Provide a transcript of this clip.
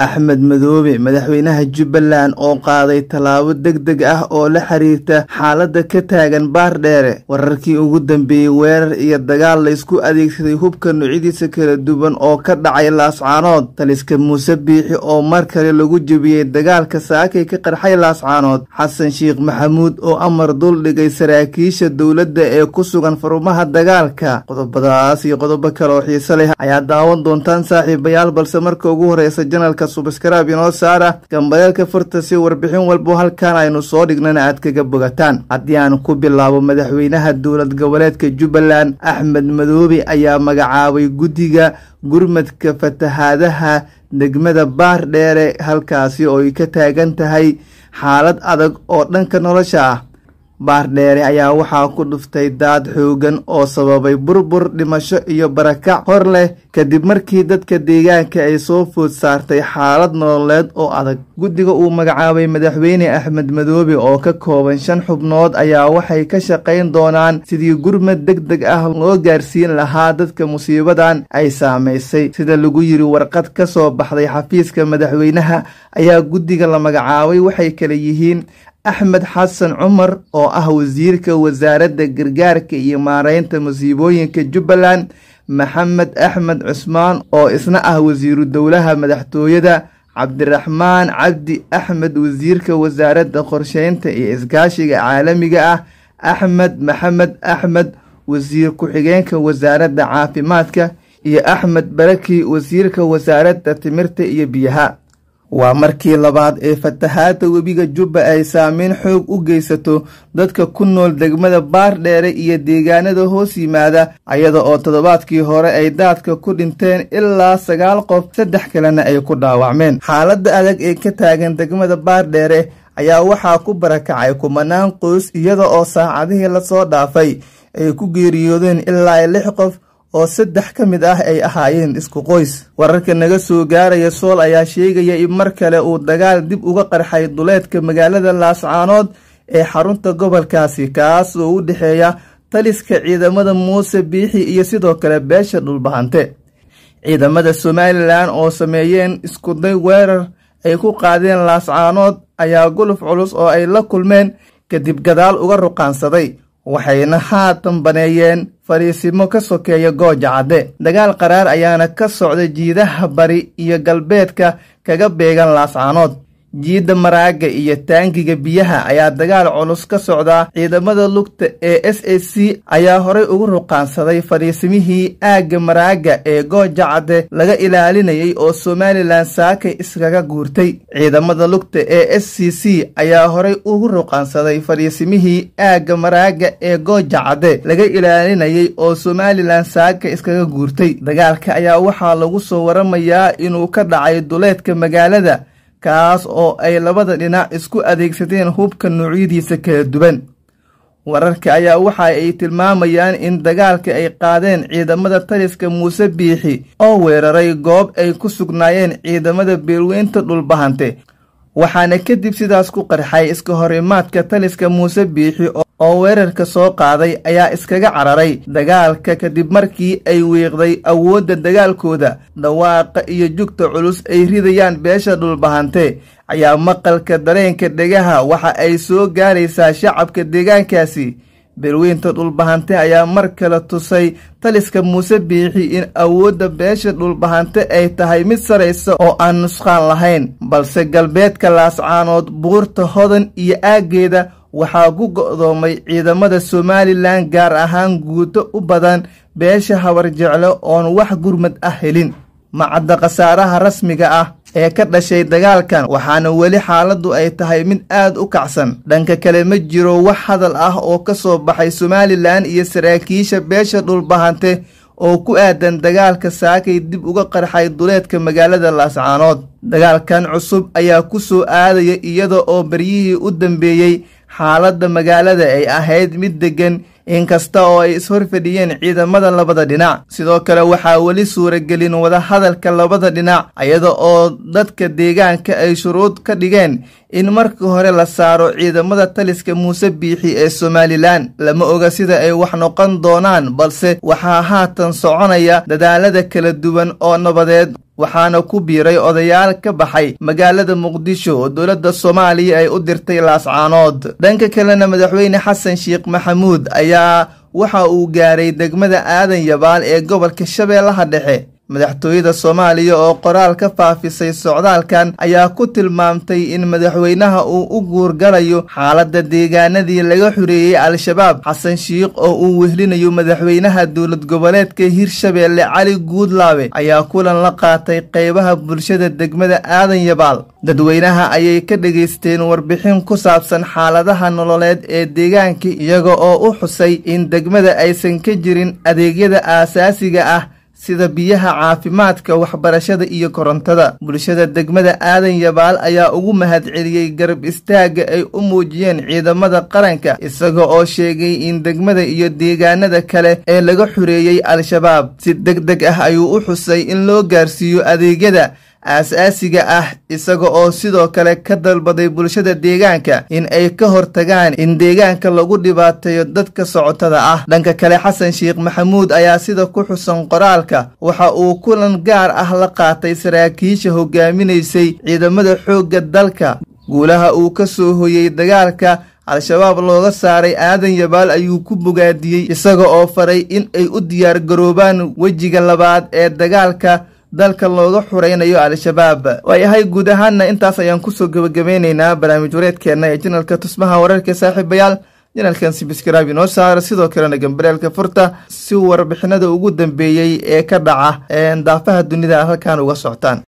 axmed madoobe madaxweynaha jubbaland oo qaaday tallaabo deg deg ah oo la xiriirta xaaladda ka taagan baardheere wararkii ugu dambeeyey weerar iyo dagaal laysku adeegsaday hubka nuucyadiisa kala duwan oo ka dhacay laascaanood taliska muuse biixi oo mar kale lagu jebiyey dagaalka saakay ka qarxay laascaanood xasan sheikh maxamuud oo amar duldhigay saraakiisha dowladda ee ku sugan furumaha dagaalka qodobadaas iyo qodobo kale oo xiise leh ayaa daawan doontaan saaxiibayaal balse marka ugu horreysa janalka subaskaraab inoo saara gambadeelka furta si warbixin walbo halkan aynu soo dhignana aad kaga bogataan haddii aan ku bilaabo madaxweynaha dowlad goboleedka jubbaland axmed madoobe ayaa magacaabay guddiga gurmadka fatahaadaha degmada baar dheere halkaasi oo ay ka taagan tahay xaalad adag oo dhanka nolosha ah baardheere ayaa waxaa ku dhuftay daad xoogan oo sababay burbur dhimasho iyo barakac hor leh kadib markii dadka deegaanka ay soo food saartay xaalad nololeed oo adag guddiga uu magacaabay madaxweyne axmed madoobe oo ka kooban shan xubnood ayaa waxay ka shaqayn doonaan sidii gurmad deg deg ah loo gaarsiin lahaa dadka musiibadan ay saamaysay sida lagu yiri warqad ka soo baxday xafiiska madaxweynaha ayaa guddiga la magacaabay waxay kala yihiin axmed xasan cumar oo ah wasiirka wasaaradda gargaarka iyo maareynta masiibooyinka jubbaland maxamed axmed cusmaan oo isna ah wasiiru dowlaha madaxtooyada cabdiraxmaan cabdi axmed wasiirka wasaaradda qorsheynta iyo iskaashiga caalamiga ah axmed maxamed axmed wasiir ku-xigeenka wasaaradda caafimaadka iyo axmed baraki wasiirka wasaaradda timirta iyo biyaha waa markii labaad ee fatahaadda webiga jubba ay saameyn xoog u geysato dadka ku nool degmada baardheere iyo deegaanada hoos yimaada ayada oo toddobaadkii hore ay daadka ku dhinteen ilaa sagaal qof saddex kalena ay ku dhaawacmeen xaaladda adag ee ka taagan degmada baardheere ayaa waxaa ku barakacay kumanaan qoys iyada oo saacadihii lasoo dhaafay ay ku geeriyoodeen ilaa lix qof oo saddex ka mid ah ay ahaayeen isku qoys wararka naga soo gaaraya sool ayaa sheegaya in mar kale uu dagaal dib uga qarxay duleedka magaalada laascaanood ee xarunta gobolkaasi kaas oo u dhexeeya taliska ciidamada muuse biixi iyo sidoo kale beesha dhulbahante ciidamada somalilan oo sameeyeen iskuday weerar ay ku qaadeen laascaanood ayaa guluf culus oo ay la kulmeen kadib gadaal uga ruqaansaday waxayna haatan baneeyeen fariisimo ka sokeeya gooja cadde dagaal qaraar ayaana ka socday jiidaha bari iyo galbeedka kaga beegan laascaanood jiidda maraagga iyo taangiga biyaha ayaa dagaal culus ka socdaa ciidamada lugta ee s a c ayaa horey ugu ruqaansaday fadhiisimihii aagga maraagga ee goojacade laga ilaalinayay oo somalilan saakay iskaga guurtay ciidamada lugta ee s c c ayaa horey ugu ruqaansaday fadhiisimihii aagga maraagga ee gooja cadde laga ilaalinayay oo somalilan saakay iskaga guurtay dagaalka ayaa waxaa lagu soo waramayaa inuu ka dhacay duleedka magaalada kaas oo ay labada dhinac isku adeegsadeen hubka nuucyadiisa kala duwan wararka ayaa waxa ay tilmaamayaan in dagaalka ay qaadeen ciidamada taliska muuse biixi oo weeraray goob ay ku sugnaayeen ciidamada beelweynta dhulbahante waxaana kadib sidaas ku qarxay iska horimaadka taliska muuse biixi oo weerarka soo qaaday ayaa iskaga cararay dagaalka kadib markii ay wiiqday awoodda dagaalkooda dhawaaqa iyo jugta culus ay ridayaan beesha dhulbahante ayaa maqalka dareenka dhegaha waxa ay soo gaaraysaa shacabka deegaankaasi berweynta dhulbahante ayaa mar kale tusay taliska muuse biixi in awoodda beesha dhulbahante ay tahay mid saraysa oo aan nusqaan lahayn balse galbeedka laascaanood buurta hodan iyo aaggeeda waxaa ku go'doomay ciidamada somalilan gaar ahaan guuto u badan beesha hawar jecle oon wax gurmad ah helin macadda khasaaraha rasmiga ah ee ka dhashay dagaalkan waxaana weli xaaladdu ay tahay mid aad u kacsan dhanka kale ma jiro wax hadal ah oo ka soo baxay somalilan iyo saraakiisha beesha dhulbahante oo ku aadan dagaalka saakay dib uga qarxay duleedka magaalada laascaanood dagaalkan cusub ayaa ku soo aadaya iyada oo baryihii u dambeeyey xaaladda magaalada ay ahayd mid deggan inkasta oo ay ishorfadhiyeen ciidamada labada dhinac sidoo kale waxaa weli suuragelin wadahadalka labada dhinac iyada oo dadka deegaanka ay shuruud ka dhigeen in marka hore la saaro ciidamada taliska muuse biixi ee somalilan lama oga sida ay wax noqon doonaan balse waxaa haatan soconaya dadaalada kala duwan oo nabadeed waxaana ku biiray odayaal ka baxay magaalada muqdisho oo dowladda soomaaliya ay u dirtay laascaanood dhanka kalena madaxweyne xasan sheekh maxamuud ayaa waxa uu gaaray degmada aadan yabaal ee gobolka shabeellaha dhexe madaxtooyada soomaaliya oo qoraal ka faafisay socdaalkan ayaa ku tilmaamtay in madaxweynaha uu u guurgalayo xaaladda deegaanadii laga xureeyey al-shabaab xasan shiikh oo uu wehlinayo madaxweynaha dowlad goboleedka hirshabeelle cali guudlaawe ayaa kulan la qaatay qaybaha bulshada degmada aadan yabaal dadweynaha ayay ka dhegaysteen warbixin ku saabsan xaaladaha nololeed ee deegaanka iyaga oo u xusay in degmada aysan ka jirin adeegyada aasaasiga ah sida biyaha caafimaadka waxbarashada iyo korontada bulshada degmada aadan yabaal ayaa ugu mahadceliyey garab istaagga ay u muujiyeen ciidamada qaranka isaga oo sheegay in degmada iyo deegaanada kale ee laga xureeyey al-shabaab si deg deg ah ayuu u xusay in loo gaarsiiyo adeegyada aasaasiga ah isaga oo sidoo kale ka dalbaday bulshada deegaanka in ay ka hortagaan in deegaanka lagu dhibaateeyo dadka socotada ah dhanka kale xasan sheekh maxamuud ayaa sida ku xusan qoraalka waxa uu kulan gaar ah la qaatay saraakiisha hogaaminaysay ciidamada xoogga dalka guulaha uu ka soo hoyey dagaalka al-shabaab looga saaray aadan yabaal ayuu ku bogaadiyey isaga oo faray in ay u diyaar garoobaan wejiga labaad ee dagaalka dalka looga xuraynayo al-shabaab oo ay ahay guud ahaanna intaas ayaan kusoo gebagabeyneynaa barnaamij wareedkeenna ee janalka tusmaha wararka saaxiibayaal janalkan sibiskraab inoo saara sidoo kalena gambareelka furta si warbixinada ugu dambeeyey ee ka dhaca ee daafaha dunida halkan uga soctaan